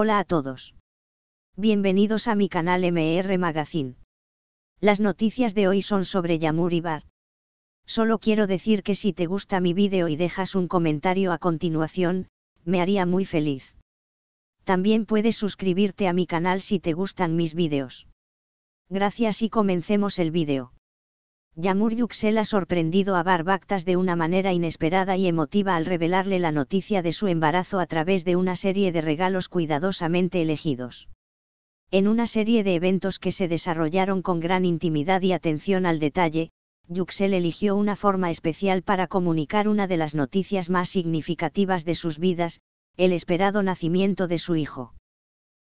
Hola a todos. Bienvenidos a mi canal MR Magazine. Las noticias de hoy son sobre Yamur Ibar. Solo quiero decir que si te gusta mi vídeo y dejas un comentario a continuación, me haría muy feliz. También puedes suscribirte a mi canal si te gustan mis vídeos. Gracias y comencemos el vídeo. Yamur Yuxel ha sorprendido a Barbactas de una manera inesperada y emotiva al revelarle la noticia de su embarazo a través de una serie de regalos cuidadosamente elegidos. En una serie de eventos que se desarrollaron con gran intimidad y atención al detalle, Yuxel eligió una forma especial para comunicar una de las noticias más significativas de sus vidas, el esperado nacimiento de su hijo.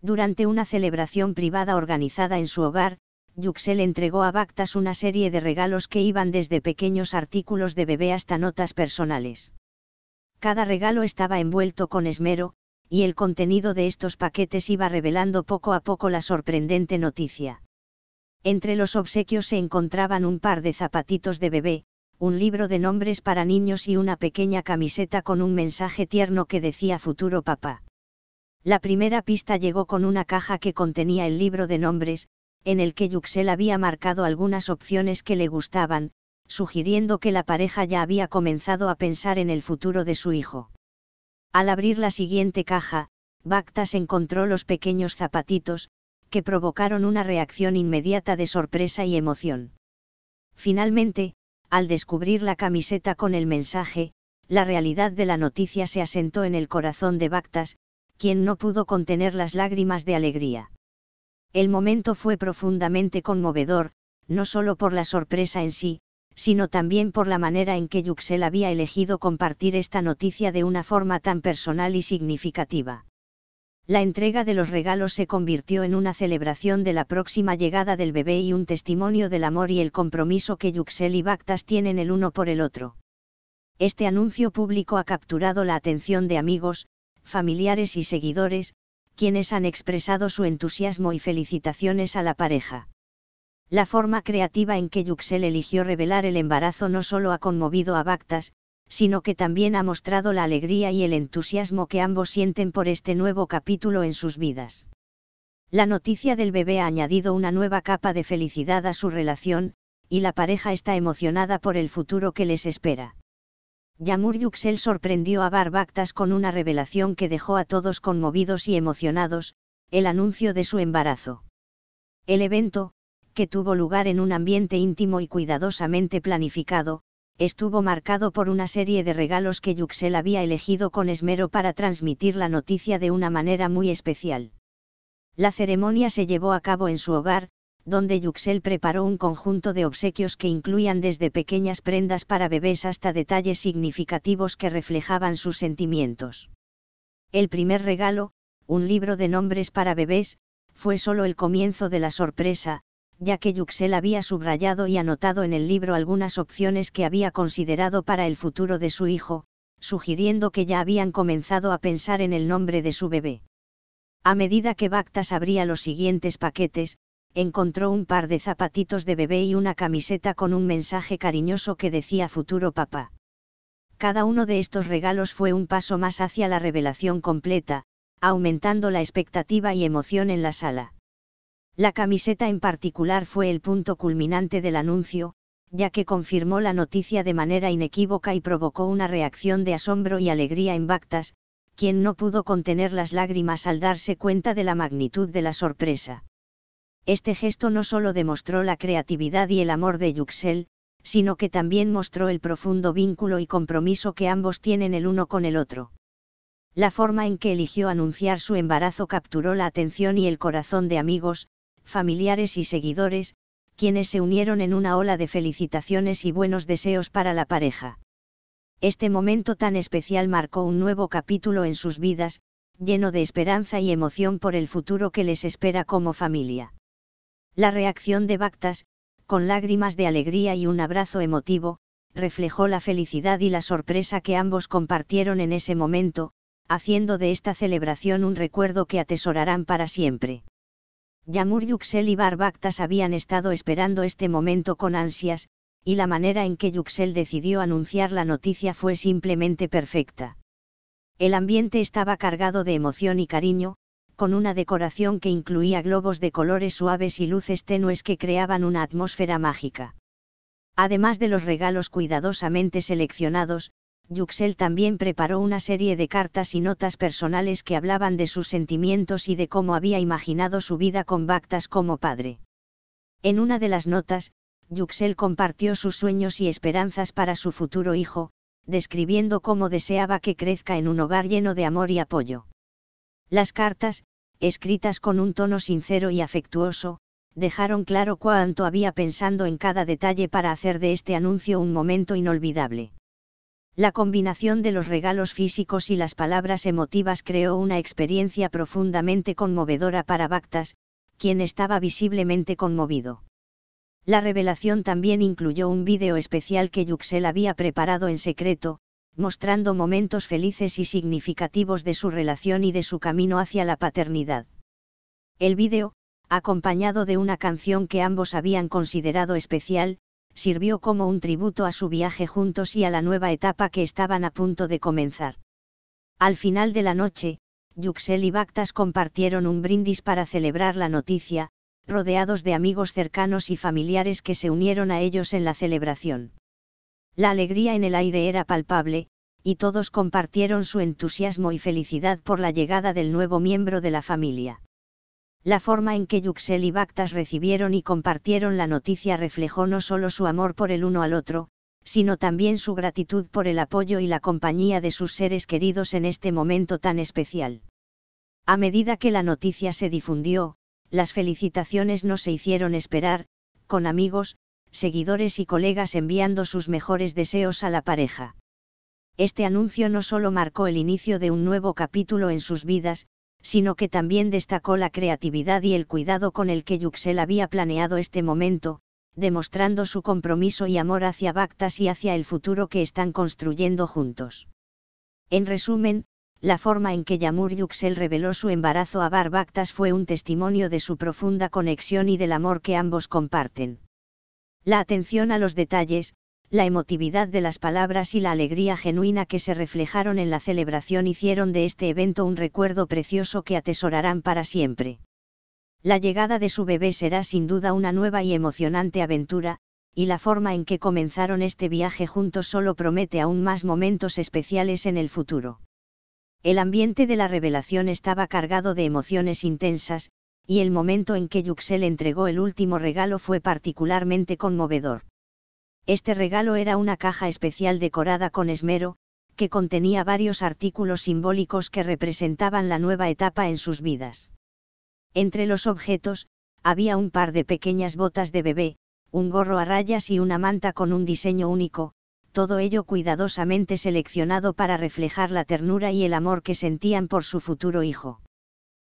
Durante una celebración privada organizada en su hogar, Yuxel entregó a Bactas una serie de regalos que iban desde pequeños artículos de bebé hasta notas personales. Cada regalo estaba envuelto con esmero, y el contenido de estos paquetes iba revelando poco a poco la sorprendente noticia. Entre los obsequios se encontraban un par de zapatitos de bebé, un libro de nombres para niños y una pequeña camiseta con un mensaje tierno que decía futuro papá. La primera pista llegó con una caja que contenía el libro de nombres, en el que Yuxel había marcado algunas opciones que le gustaban, sugiriendo que la pareja ya había comenzado a pensar en el futuro de su hijo. Al abrir la siguiente caja, Bactas encontró los pequeños zapatitos, que provocaron una reacción inmediata de sorpresa y emoción. Finalmente, al descubrir la camiseta con el mensaje, la realidad de la noticia se asentó en el corazón de Bactas, quien no pudo contener las lágrimas de alegría. El momento fue profundamente conmovedor, no solo por la sorpresa en sí, sino también por la manera en que Yuxel había elegido compartir esta noticia de una forma tan personal y significativa. La entrega de los regalos se convirtió en una celebración de la próxima llegada del bebé y un testimonio del amor y el compromiso que Yuxel y Bactas tienen el uno por el otro. Este anuncio público ha capturado la atención de amigos, familiares y seguidores, quienes han expresado su entusiasmo y felicitaciones a la pareja. La forma creativa en que Yuxel eligió revelar el embarazo no solo ha conmovido a Bactas, sino que también ha mostrado la alegría y el entusiasmo que ambos sienten por este nuevo capítulo en sus vidas. La noticia del bebé ha añadido una nueva capa de felicidad a su relación, y la pareja está emocionada por el futuro que les espera. Yamur Yuxel sorprendió a Barbactas con una revelación que dejó a todos conmovidos y emocionados, el anuncio de su embarazo. El evento, que tuvo lugar en un ambiente íntimo y cuidadosamente planificado, estuvo marcado por una serie de regalos que Yuxel había elegido con esmero para transmitir la noticia de una manera muy especial. La ceremonia se llevó a cabo en su hogar, donde Yuxel preparó un conjunto de obsequios que incluían desde pequeñas prendas para bebés hasta detalles significativos que reflejaban sus sentimientos. El primer regalo, un libro de nombres para bebés, fue solo el comienzo de la sorpresa, ya que Yuxel había subrayado y anotado en el libro algunas opciones que había considerado para el futuro de su hijo, sugiriendo que ya habían comenzado a pensar en el nombre de su bebé. A medida que Bactas abría los siguientes paquetes, encontró un par de zapatitos de bebé y una camiseta con un mensaje cariñoso que decía futuro papá. Cada uno de estos regalos fue un paso más hacia la revelación completa, aumentando la expectativa y emoción en la sala. La camiseta en particular fue el punto culminante del anuncio, ya que confirmó la noticia de manera inequívoca y provocó una reacción de asombro y alegría en Bactas, quien no pudo contener las lágrimas al darse cuenta de la magnitud de la sorpresa. Este gesto no solo demostró la creatividad y el amor de Yuxel, sino que también mostró el profundo vínculo y compromiso que ambos tienen el uno con el otro. La forma en que eligió anunciar su embarazo capturó la atención y el corazón de amigos, familiares y seguidores, quienes se unieron en una ola de felicitaciones y buenos deseos para la pareja. Este momento tan especial marcó un nuevo capítulo en sus vidas, lleno de esperanza y emoción por el futuro que les espera como familia. La reacción de Bactas, con lágrimas de alegría y un abrazo emotivo, reflejó la felicidad y la sorpresa que ambos compartieron en ese momento, haciendo de esta celebración un recuerdo que atesorarán para siempre. Yamur Yuxel y Bar Bactas habían estado esperando este momento con ansias, y la manera en que Yuxel decidió anunciar la noticia fue simplemente perfecta. El ambiente estaba cargado de emoción y cariño, con una decoración que incluía globos de colores suaves y luces tenues que creaban una atmósfera mágica. Además de los regalos cuidadosamente seleccionados, Yuxel también preparó una serie de cartas y notas personales que hablaban de sus sentimientos y de cómo había imaginado su vida con Bactas como padre. En una de las notas, Yuxel compartió sus sueños y esperanzas para su futuro hijo, describiendo cómo deseaba que crezca en un hogar lleno de amor y apoyo. Las cartas, escritas con un tono sincero y afectuoso, dejaron claro cuánto había pensando en cada detalle para hacer de este anuncio un momento inolvidable. La combinación de los regalos físicos y las palabras emotivas creó una experiencia profundamente conmovedora para Bactas, quien estaba visiblemente conmovido. La revelación también incluyó un vídeo especial que Yuxel había preparado en secreto, mostrando momentos felices y significativos de su relación y de su camino hacia la paternidad. El vídeo, acompañado de una canción que ambos habían considerado especial, sirvió como un tributo a su viaje juntos y a la nueva etapa que estaban a punto de comenzar. Al final de la noche, Yuxel y Bactas compartieron un brindis para celebrar la noticia, rodeados de amigos cercanos y familiares que se unieron a ellos en la celebración. La alegría en el aire era palpable, y todos compartieron su entusiasmo y felicidad por la llegada del nuevo miembro de la familia. La forma en que Yuxel y Bactas recibieron y compartieron la noticia reflejó no solo su amor por el uno al otro, sino también su gratitud por el apoyo y la compañía de sus seres queridos en este momento tan especial. A medida que la noticia se difundió, las felicitaciones no se hicieron esperar, con amigos, seguidores y colegas enviando sus mejores deseos a la pareja. Este anuncio no solo marcó el inicio de un nuevo capítulo en sus vidas, sino que también destacó la creatividad y el cuidado con el que Yuxel había planeado este momento, demostrando su compromiso y amor hacia Bactas y hacia el futuro que están construyendo juntos. En resumen, la forma en que Yamur Yuxel reveló su embarazo a Bar Bactas fue un testimonio de su profunda conexión y del amor que ambos comparten. La atención a los detalles, la emotividad de las palabras y la alegría genuina que se reflejaron en la celebración hicieron de este evento un recuerdo precioso que atesorarán para siempre. La llegada de su bebé será sin duda una nueva y emocionante aventura, y la forma en que comenzaron este viaje juntos solo promete aún más momentos especiales en el futuro. El ambiente de la revelación estaba cargado de emociones intensas, y el momento en que Yuxel entregó el último regalo fue particularmente conmovedor. Este regalo era una caja especial decorada con esmero, que contenía varios artículos simbólicos que representaban la nueva etapa en sus vidas. Entre los objetos, había un par de pequeñas botas de bebé, un gorro a rayas y una manta con un diseño único, todo ello cuidadosamente seleccionado para reflejar la ternura y el amor que sentían por su futuro hijo.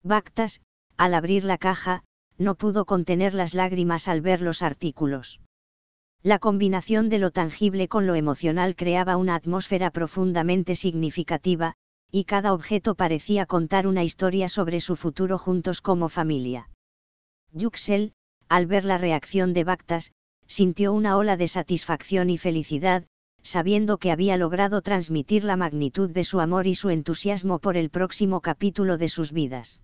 Bactas, al abrir la caja, no pudo contener las lágrimas al ver los artículos. La combinación de lo tangible con lo emocional creaba una atmósfera profundamente significativa, y cada objeto parecía contar una historia sobre su futuro juntos como familia. Yuxel, al ver la reacción de Bactas, sintió una ola de satisfacción y felicidad, sabiendo que había logrado transmitir la magnitud de su amor y su entusiasmo por el próximo capítulo de sus vidas.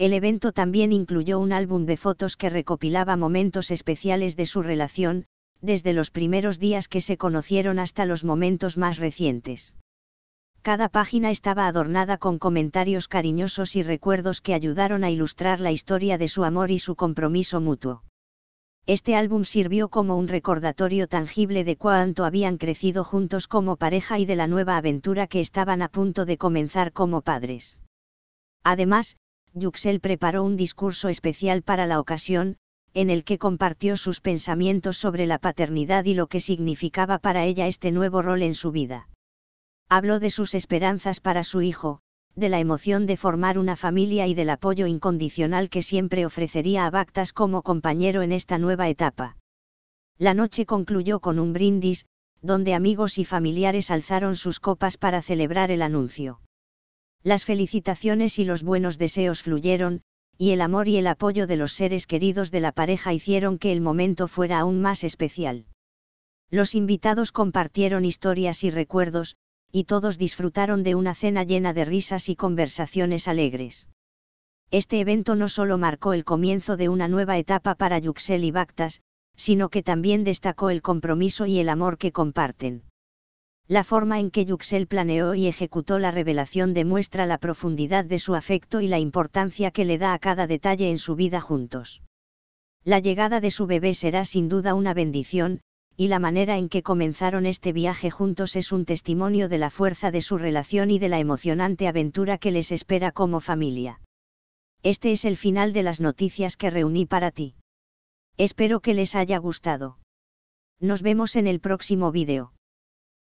El evento también incluyó un álbum de fotos que recopilaba momentos especiales de su relación, desde los primeros días que se conocieron hasta los momentos más recientes. Cada página estaba adornada con comentarios cariñosos y recuerdos que ayudaron a ilustrar la historia de su amor y su compromiso mutuo. Este álbum sirvió como un recordatorio tangible de cuánto habían crecido juntos como pareja y de la nueva aventura que estaban a punto de comenzar como padres. Además, Yuxel preparó un discurso especial para la ocasión, en el que compartió sus pensamientos sobre la paternidad y lo que significaba para ella este nuevo rol en su vida. Habló de sus esperanzas para su hijo, de la emoción de formar una familia y del apoyo incondicional que siempre ofrecería a Bactas como compañero en esta nueva etapa. La noche concluyó con un brindis, donde amigos y familiares alzaron sus copas para celebrar el anuncio. Las felicitaciones y los buenos deseos fluyeron, y el amor y el apoyo de los seres queridos de la pareja hicieron que el momento fuera aún más especial. Los invitados compartieron historias y recuerdos, y todos disfrutaron de una cena llena de risas y conversaciones alegres. Este evento no solo marcó el comienzo de una nueva etapa para Yuxel y Bactas, sino que también destacó el compromiso y el amor que comparten. La forma en que Yuxel planeó y ejecutó la revelación demuestra la profundidad de su afecto y la importancia que le da a cada detalle en su vida juntos. La llegada de su bebé será sin duda una bendición, y la manera en que comenzaron este viaje juntos es un testimonio de la fuerza de su relación y de la emocionante aventura que les espera como familia. Este es el final de las noticias que reuní para ti. Espero que les haya gustado. Nos vemos en el próximo vídeo.